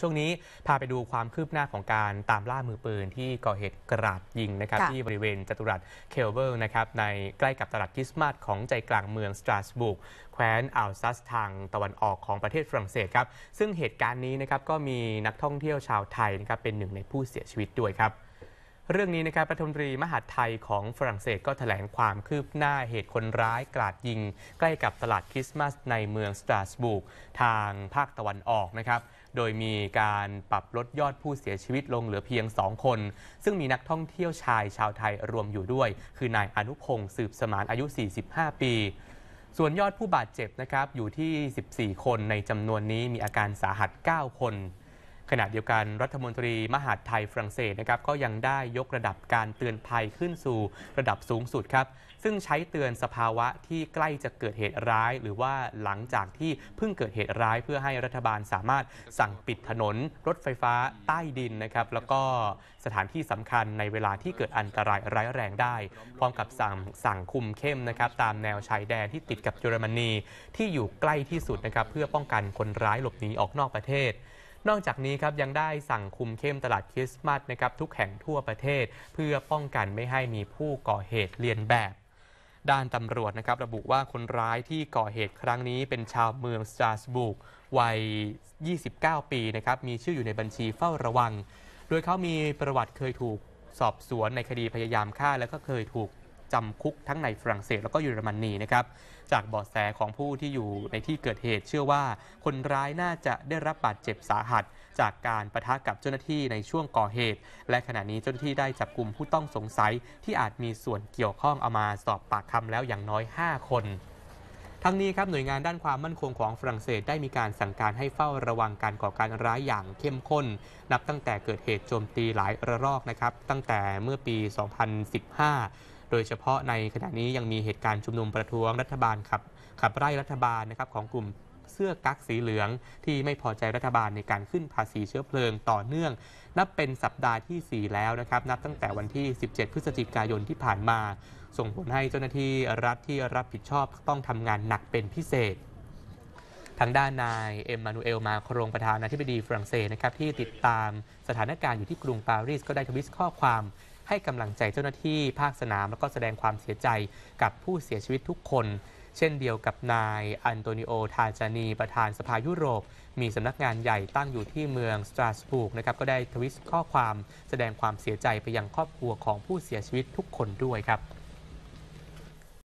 ช่วงนี้พาไปดูความคืบหน้าของการตามล่ามือปืนที่ก่อเหตุกราดยิงนะครับ ที่บริเวณจัตุรัสเคลเบิลนะครับในใกล้กับตลาดคริสต์มาสของใจกลางเมืองสตราสบุกแคว้นอัลซัสทางตะวันออกของประเทศฝรั่งเศสครับ ซึ่งเหตุการณ์นี้นะครับก็มีนักท่องเที่ยวชาวไทยนะครับเป็นหนึ่งในผู้เสียชีวิตด้วยครับเรื่องนี้นะครับรัฐมนตรีมหาไทยของฝรั่งเศสก็ถแถลงความคืบหน้าเหตุคนร้ายกราดยิง ใกล้กับตลาดคริสต์มาส ในเมืองสตราสบูร์กทางภาคตะวันออกนะครับ โดยมีการปรับลดยอดผู้เสียชีวิตลงเหลือเพียง 2 คน ซึ่งมีนักท่องเที่ยวชายชาวไทยรวมอยู่ด้วย คือ นายอนุพงศ์สืบสมานอายุ 45 ปี ส่วนยอดผู้บาดเจ็บนะครับ อยู่ที่ 14 คน ในจำนวนนี้มีอาการสาหัส 9 คนขณะเดียวกัน รัฐมนตรีมหาดไทยฝรั่งเศสนะครับก็ยังได้ยกระดับการเตือนภัยขึ้นสู่ระดับสูงสุดครับซึ่งใช้เตือนสภาวะที่ใกล้จะเกิดเหตุร้ายหรือว่าหลังจากที่เพิ่งเกิดเหตุร้ายเพื่อให้รัฐบาลสามารถสั่งปิดถนนรถไฟฟ้าใต้ดินนะครับแล้วก็สถานที่สำคัญในเวลาที่เกิดอันตรายร้ายแรงได้ พร้อมกับสั่งสั่งคุมเข้มนะครับตามแนวชายแดนที่ติดกับเยอรมนีที่อยู่ใกล้ที่สุดนะครับเพื่อป้องกันคนร้ายหลบหนีออกนอกประเทศนอกจากนี้ครับยังได้สั่งคุมเข้มตลาดคริสต์มาสนะครับทุกแห่งทั่วประเทศ เพื่อป้องกันไม่ให้มีผู้ก่อเหตุเลียนแบบ ด้านตำรวจนะครับระบุว่าคนร้ายที่ก่อเหตุครั้งนี้เป็นชาวเมืองสตารสบุกวัย 29 ปีนะครับมีชื่ออยู่ในบัญชีเฝ้าระวังโดยเขามีประวัติเคยถูกสอบสวนในคดีพยายามฆ่าและก็เคยถูกจำคุกทั้งในฝรั่งเศสแล้วก็เยอรมนนีนะครับ จากบอดแสของผู้ที่อยู่ในที่เกิดเหตุเชื่อว่าคนร้ายน่าจะได้รับบาดเจ็บสาหัส จากการประทะกับเจ้าหน้าที่ในช่วงก่อเหตุ และขณะนี้เจ้าหน้าที่ได้จับกลุ่มผู้ต้องสงสัย ที่อาจมีส่วนเกี่ยวข้องเอามาสอบปากคำแล้วอย่างน้อย 5 คน ทั้งนี้ครับหน่วยงานด้านความมั่นคงของฝรั่งเศสได้มีการสั่งการให้เฝ้าระวังการก่อการร้ายอย่างเข้มข้นนับตั้งแต่เกิดเหตุโจมตีหลายระลอกนะครับตั้งแต่เมื่อปี 2015โดยเฉพาะในขณะนี้ยังมีเหตุการณ์ชุมนุมประท้วงรัฐบาลขับ ขับไล่รัฐบาลนะครับของกลุ่มเสื้อกั๊กสีเหลือง ที่ไม่พอใจรัฐบาลในการขึ้นภาษีเชื้อเพลิงต่อเนื่อง นับเป็นสัปดาห์ที่ 4 แล้วนะครับ นับตั้งแต่วันที่ 17 พฤศจิกายนที่ผ่านมา ส่งผลให้เจ้าหน้าที่รัฐที่รับผิดชอบต้องทำงานหนักเป็นพิเศษทางด้านนายเอ็มมานูเอลมาโครงประธานาธิบดีฝรั่งเศสนะครับที่ติดตามสถานการณ์อยู่ที่กรุงปารีสก็ได้ทวิตข้อความให้กำลังใจเจ้าหน้าที่ภาคสนามแล้วก็แสดงความเสียใจกับผู้เสียชีวิตทุกคน เช่นเดียวกับนายอันโตนิโอทาจานี ประธานสภายุโรป มีสำนักงานใหญ่ตั้งอยู่ที่เมืองสตราสบูกนะครับก็ได้ทวิตข้อความแสดงความเสียใจไปยังครอบครัวของผู้เสียชีวิตทุกคนด้วยครับ